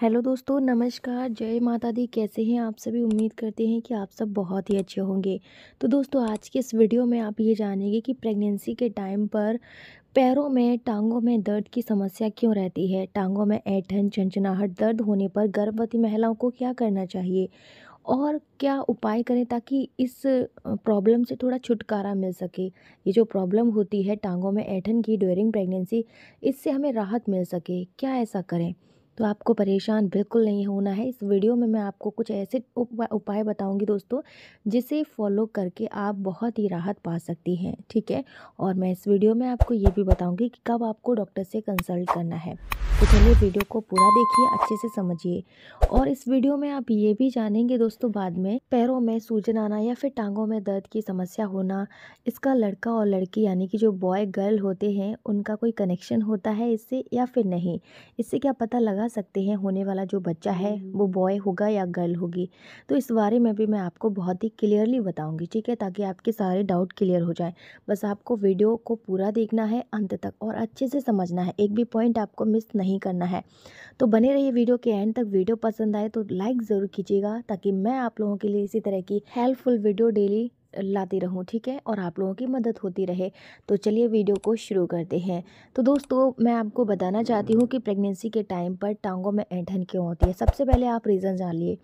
Hello दोस्तों नमस्कार जय माता दी कैसे हैं आप सभी उम्मीद करते हैं कि आप सब बहुत ही अच्छे होंगे तो दोस्तों आज के इस वीडियो में आप ये जानेंगे कि प्रेगनेंसी के टाइम पर पैरों में टांगों में दर्द की समस्या क्यों रहती है टांगों में ऐठन चंचनाहट दर्द होने पर गर्भवती महिलाओं को क्या करना चाहिए और क्या उपाय करें ताकि इस प्रॉब्लम से थोड़ा छुटकारा मिल सके ये जो प्रॉब्लम होती है टांगों में ऐठन की ड्यूरिंग प्रेगनेंसी इससे हमें राहत मिल सके क्या ऐसा करें तो आपको परेशान बिल्कुल नहीं होना है इस वीडियो में मैं आपको कुछ ऐसे उपाय बताऊंगी दोस्तों जिसे फॉलो करके आप बहुत ही राहत पा सकती हैं ठीक है और मैं इस वीडियो में आपको ये भी बताऊंगी कि कब आपको डॉक्टर से कंसल्ट करना है तो चलिए वीडियो को पूरा देखिए अच्छे से समझिए और इस वीडियो में आप ये भी जानेंगे दोस्तों बाद में पैरों में सूजन आना या फिर टांगों में दर्द की समस्या होना इसका लड़का और लड़की यानी कि जो बॉय गर्ल होते हैं उनका कोई कनेक्शन होता है इससे या फिर नहीं इससे क्या पता लगा लगा सकते हैं होने वाला जो बच्चा है हम्म, हम्म। वो बॉय होगा या गर्ल होगी तो इस बारे में भी मैं आपको बहुत ही क्लियरली बताऊंगी ठीक है ताकि आपके सारे डाउट क्लियर हो जाए बस आपको वीडियो को पूरा देखना है अंत तक और अच्छे से समझना है एक भी पॉइंट आपको मिस नहीं करना है तो बने रहिए वीडियो के एंड तक वीडियो पसंद आए तो लाइक ज़रूर कीजिएगा ताकि मैं आप लोगों के लिए इसी तरह की हेल्पफुल वीडियो डेली लाती रहूँ ठीक है और आप लोगों की मदद होती रहे तो चलिए वीडियो को शुरू करते हैं तो दोस्तों मैं आपको बताना चाहती हूँ कि प्रेगनेंसी के टाइम पर टांगों में ऐंठन क्यों होती है सबसे पहले आप रीज़न जान लिए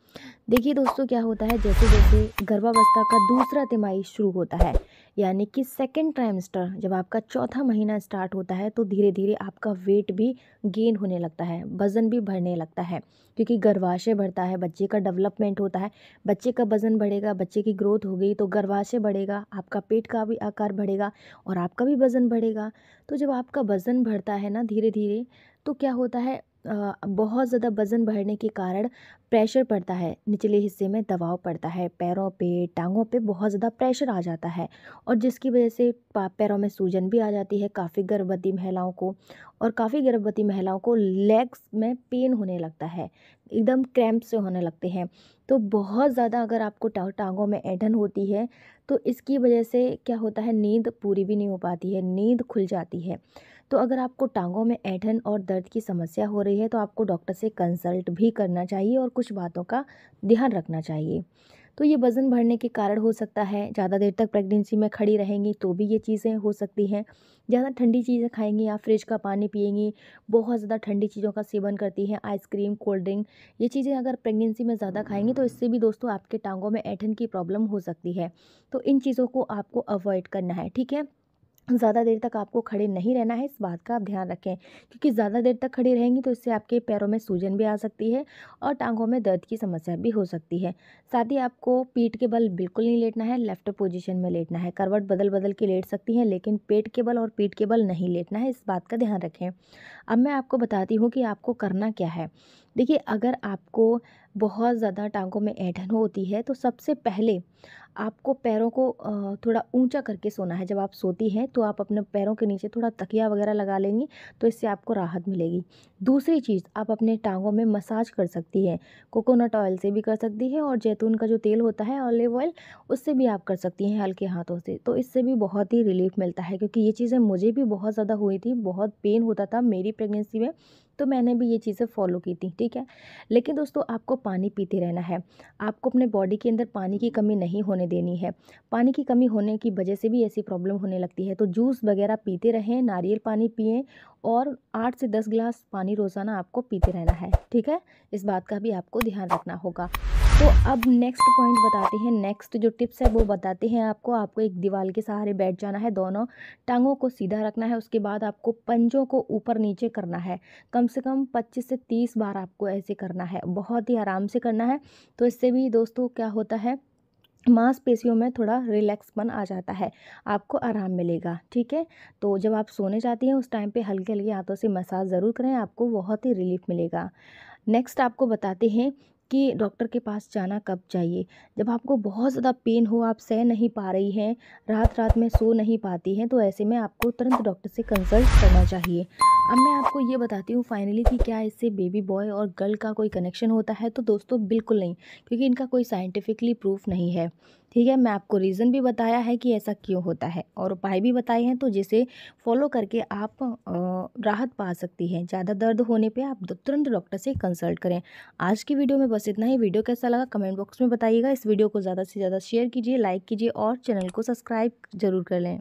देखिए दोस्तों क्या होता है जैसे जैसे गर्भावस्था का दूसरा तिमाही शुरू होता है यानी कि सेकेंड ट्राइमस्टर जब आपका चौथा महीना स्टार्ट होता है तो धीरे धीरे आपका वेट भी गेन होने लगता है वज़न भी बढ़ने लगता है क्योंकि गर्भाशय बढ़ता है बच्चे का डेवलपमेंट होता है बच्चे का वज़न बढ़ेगा बच्चे की ग्रोथ हो गई तो गर्भा से बढ़ेगा आपका पेट का भी आकार बढ़ेगा और आपका भी वज़न बढ़ेगा तो जब आपका वज़न बढ़ता है ना धीरे धीरे तो क्या होता है बहुत ज़्यादा वज़न बढ़ने के कारण प्रेशर पड़ता है निचले हिस्से में दबाव पड़ता है पैरों पे टांगों पे बहुत ज़्यादा प्रेशर आ जाता है और जिसकी वजह से पैरों में सूजन भी आ जाती है काफ़ी गर्भवती महिलाओं को और काफ़ी गर्भवती महिलाओं को लेग्स में पेन होने लगता है एकदम क्रैम्प से होने लगते हैं तो बहुत ज़्यादा अगर आपको टांगों में ऐंठन होती है तो इसकी वजह से क्या होता है नींद पूरी भी नहीं हो पाती है नींद खुल जाती है तो अगर आपको टांगों में ऐठन और दर्द की समस्या हो रही है तो आपको डॉक्टर से कंसल्ट भी करना चाहिए और कुछ बातों का ध्यान रखना चाहिए तो ये वज़न बढ़ने के कारण हो सकता है ज़्यादा देर तक प्रेगनेंसी में खड़ी रहेंगी तो भी ये चीज़ें हो सकती हैं ज़्यादा ठंडी चीज़ें खाएंगी या फ्रिज का पानी पिएंगी बहुत ज़्यादा ठंडी चीज़ों का सेवन करती हैं आइसक्रीम कोल्ड ड्रिंक ये चीज़ें अगर प्रेगनेंसी में ज़्यादा खाएंगी तो इससे भी दोस्तों आपके टांगों में ऐठन की प्रॉब्लम हो सकती है तो इन चीज़ों को आपको अवॉइड करना है ठीक है ज़्यादा देर तक आपको खड़े नहीं रहना है इस बात का आप ध्यान रखें क्योंकि ज़्यादा देर तक खड़ी रहेंगी तो इससे आपके पैरों में सूजन भी आ सकती है और टांगों में दर्द की समस्या भी हो सकती है साथ ही आपको पीठ के बल बिल्कुल नहीं लेटना है लेफ्ट पोजीशन में लेटना है करवट बदल बदल के लेट सकती हैं लेकिन पेट के बल और पीठ के बल नहीं लेटना है इस बात का ध्यान रखें अब मैं आपको बताती हूँ कि आपको करना क्या है देखिए अगर आपको बहुत ज़्यादा टांगों में ऐठन होती है तो सबसे पहले आपको पैरों को थोड़ा ऊंचा करके सोना है जब आप सोती हैं तो आप अपने पैरों के नीचे थोड़ा तकिया वगैरह लगा लेंगी तो इससे आपको राहत मिलेगी दूसरी चीज़ आप अपने टांगों में मसाज कर सकती हैं कोकोनट ऑयल से भी कर सकती है और जैतून का जो तेल होता है ऑलिव ऑयल उससे भी आप कर सकती हैं हल्के हाथों से तो इससे भी बहुत ही रिलीफ मिलता है क्योंकि ये चीज़ें मुझे भी बहुत ज़्यादा हुई थी बहुत पेन होता था मेरी प्रेगनेंसी में तो मैंने भी ये चीज़ें फॉलो की थी ठीक है लेकिन दोस्तों आपको पानी पीते रहना है आपको अपने बॉडी के अंदर पानी की कमी नहीं होने देनी है पानी की कमी होने की वजह से भी ऐसी प्रॉब्लम होने लगती है तो जूस वगैरह पीते रहें नारियल पानी पिएँ और आठ से दस गिलास पानी रोज़ाना आपको पीते रहना है ठीक है इस बात का भी आपको ध्यान रखना होगा तो अब नेक्स्ट पॉइंट बताते हैं नेक्स्ट जो टिप्स है वो बताते हैं आपको आपको एक दीवार के सहारे बैठ जाना है दोनों टांगों को सीधा रखना है उसके बाद आपको पंजों को ऊपर नीचे करना है कम से कम 25 से 30 बार आपको ऐसे करना है बहुत ही आराम से करना है तो इससे भी दोस्तों क्या होता है मांसपेशियों में थोड़ा रिलैक्सपन आ जाता है आपको आराम मिलेगा ठीक है तो जब आप सोने जाती हैं उस टाइम पे हल्के हल्के हाथों से मसाज ज़रूर करें आपको बहुत ही रिलीफ मिलेगा नेक्स्ट आपको बताते हैं कि डॉक्टर के पास जाना कब चाहिए जब आपको बहुत ज़्यादा पेन हो आप सह नहीं पा रही हैं रात रात में सो नहीं पाती हैं तो ऐसे में आपको तुरंत डॉक्टर से कंसल्ट करना चाहिए अब मैं आपको ये बताती हूँ फाइनली कि क्या इससे बेबी बॉय और गर्ल का कोई कनेक्शन होता है तो दोस्तों बिल्कुल नहीं क्योंकि इनका कोई साइंटिफिकली प्रूफ नहीं है ठीक है मैं आपको रीज़न भी बताया है कि ऐसा क्यों होता है और उपाय भी बताए हैं तो जिसे फॉलो करके आप राहत पा सकती हैं ज़्यादा दर्द होने पे आप तुरंत डॉक्टर से कंसल्ट करें आज की वीडियो में बस इतना ही वीडियो कैसा लगा कमेंट बॉक्स में बताइएगा इस वीडियो को ज़्यादा से ज़्यादा शेयर कीजिए लाइक कीजिए और चैनल को सब्सक्राइब ज़रूर कर लें